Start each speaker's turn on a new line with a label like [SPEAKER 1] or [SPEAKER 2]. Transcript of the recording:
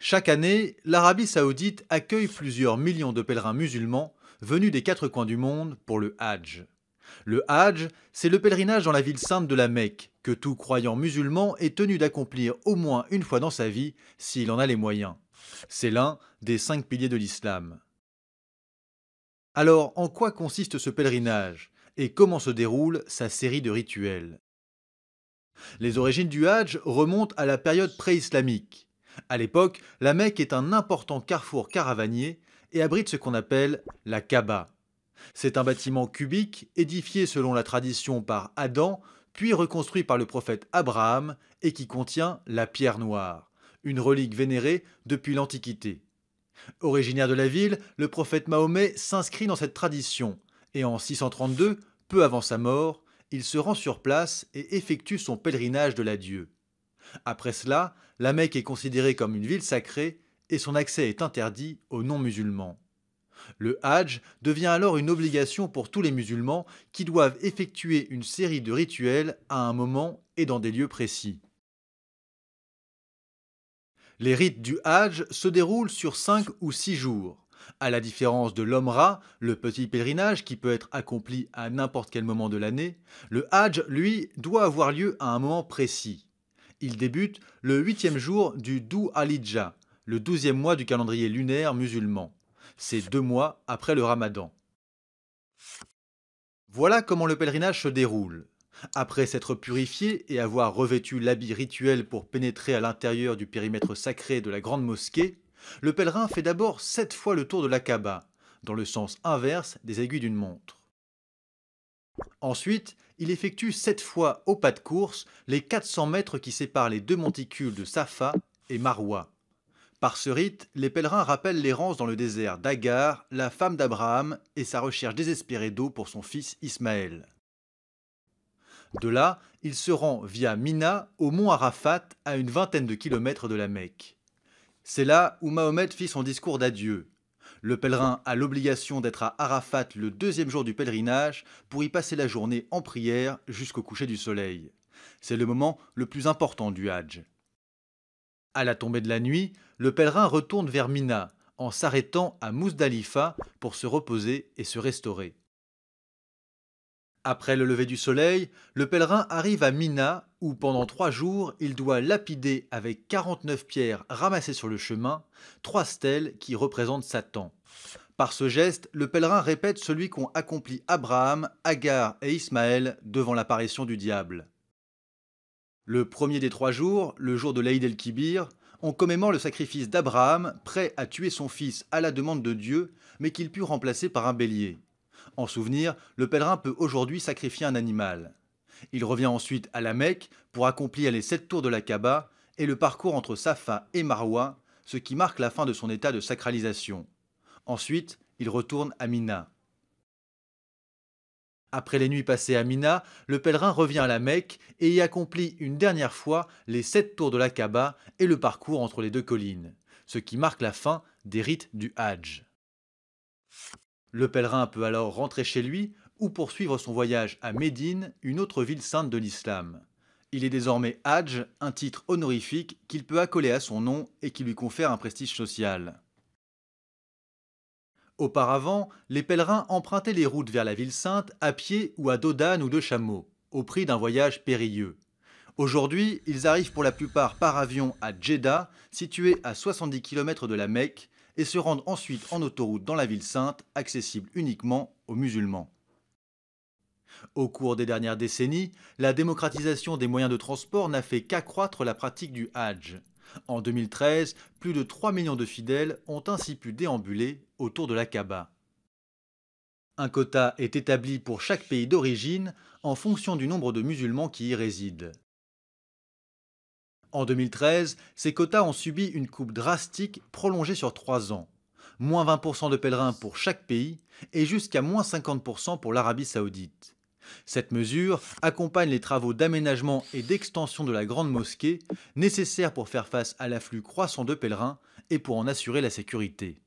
[SPEAKER 1] Chaque année, l'Arabie saoudite accueille plusieurs millions de pèlerins musulmans venus des quatre coins du monde pour le Hajj. Le Hajj, c'est le pèlerinage dans la ville sainte de la Mecque, que tout croyant musulman est tenu d'accomplir au moins une fois dans sa vie, s'il en a les moyens. C'est l'un des cinq piliers de l'islam. Alors, en quoi consiste ce pèlerinage et comment se déroule sa série de rituels Les origines du Hajj remontent à la période pré-islamique. À l'époque, la Mecque est un important carrefour caravanier et abrite ce qu'on appelle la Kaaba, c'est un bâtiment cubique, édifié selon la tradition par Adam, puis reconstruit par le prophète Abraham, et qui contient la pierre noire, une relique vénérée depuis l'Antiquité. Originaire de la ville, le prophète Mahomet s'inscrit dans cette tradition, et en 632, peu avant sa mort, il se rend sur place et effectue son pèlerinage de l'adieu. Après cela, la Mecque est considérée comme une ville sacrée et son accès est interdit aux non-musulmans. Le Hajj devient alors une obligation pour tous les musulmans qui doivent effectuer une série de rituels à un moment et dans des lieux précis. Les rites du Hajj se déroulent sur 5 ou 6 jours. À la différence de l'Omra, le petit pèlerinage qui peut être accompli à n'importe quel moment de l'année, le Hajj, lui, doit avoir lieu à un moment précis. Il débute le huitième jour du Dhu Alidja, le douzième mois du calendrier lunaire musulman c'est deux mois après le ramadan. Voilà comment le pèlerinage se déroule. Après s'être purifié et avoir revêtu l'habit rituel pour pénétrer à l'intérieur du périmètre sacré de la grande mosquée, le pèlerin fait d'abord sept fois le tour de la Kaba dans le sens inverse des aiguilles d'une montre. Ensuite, il effectue sept fois au pas de course les 400 mètres qui séparent les deux monticules de Safa et Marwa. Par ce rite, les pèlerins rappellent l'errance dans le désert d'Agar, la femme d'Abraham, et sa recherche désespérée d'eau pour son fils Ismaël. De là, il se rend via Mina au mont Arafat à une vingtaine de kilomètres de la Mecque. C'est là où Mahomet fit son discours d'adieu. Le pèlerin a l'obligation d'être à Arafat le deuxième jour du pèlerinage pour y passer la journée en prière jusqu'au coucher du soleil. C'est le moment le plus important du Hajj. À la tombée de la nuit, le pèlerin retourne vers Mina en s'arrêtant à Mousdalifa pour se reposer et se restaurer. Après le lever du soleil, le pèlerin arrive à Mina où pendant trois jours il doit lapider avec 49 pierres ramassées sur le chemin trois stèles qui représentent Satan. Par ce geste, le pèlerin répète celui qu'ont accompli Abraham, Agar et Ismaël devant l'apparition du diable. Le premier des trois jours, le jour de l'Aïd el-Kibir, on commémore le sacrifice d'Abraham, prêt à tuer son fils à la demande de Dieu, mais qu'il put remplacer par un bélier. En souvenir, le pèlerin peut aujourd'hui sacrifier un animal. Il revient ensuite à la Mecque pour accomplir les sept tours de la Kaaba et le parcours entre Safa et Marwa, ce qui marque la fin de son état de sacralisation. Ensuite, il retourne à Mina. Après les nuits passées à Mina, le pèlerin revient à la Mecque et y accomplit une dernière fois les sept tours de la Kaaba et le parcours entre les deux collines, ce qui marque la fin des rites du Hajj. Le pèlerin peut alors rentrer chez lui ou poursuivre son voyage à Médine, une autre ville sainte de l'islam. Il est désormais Hajj, un titre honorifique qu'il peut accoler à son nom et qui lui confère un prestige social. Auparavant, les pèlerins empruntaient les routes vers la ville sainte à pied ou à dos d'âne ou de chameau, au prix d'un voyage périlleux. Aujourd'hui, ils arrivent pour la plupart par avion à Jeddah, situé à 70 km de la Mecque, et se rendent ensuite en autoroute dans la ville sainte, accessible uniquement aux musulmans. Au cours des dernières décennies, la démocratisation des moyens de transport n'a fait qu'accroître la pratique du Hajj. En 2013, plus de 3 millions de fidèles ont ainsi pu déambuler autour de la Kaaba. Un quota est établi pour chaque pays d'origine en fonction du nombre de musulmans qui y résident. En 2013, ces quotas ont subi une coupe drastique prolongée sur 3 ans. Moins 20% de pèlerins pour chaque pays et jusqu'à moins 50% pour l'Arabie saoudite. Cette mesure accompagne les travaux d'aménagement et d'extension de la grande mosquée, nécessaires pour faire face à l'afflux croissant de pèlerins et pour en assurer la sécurité.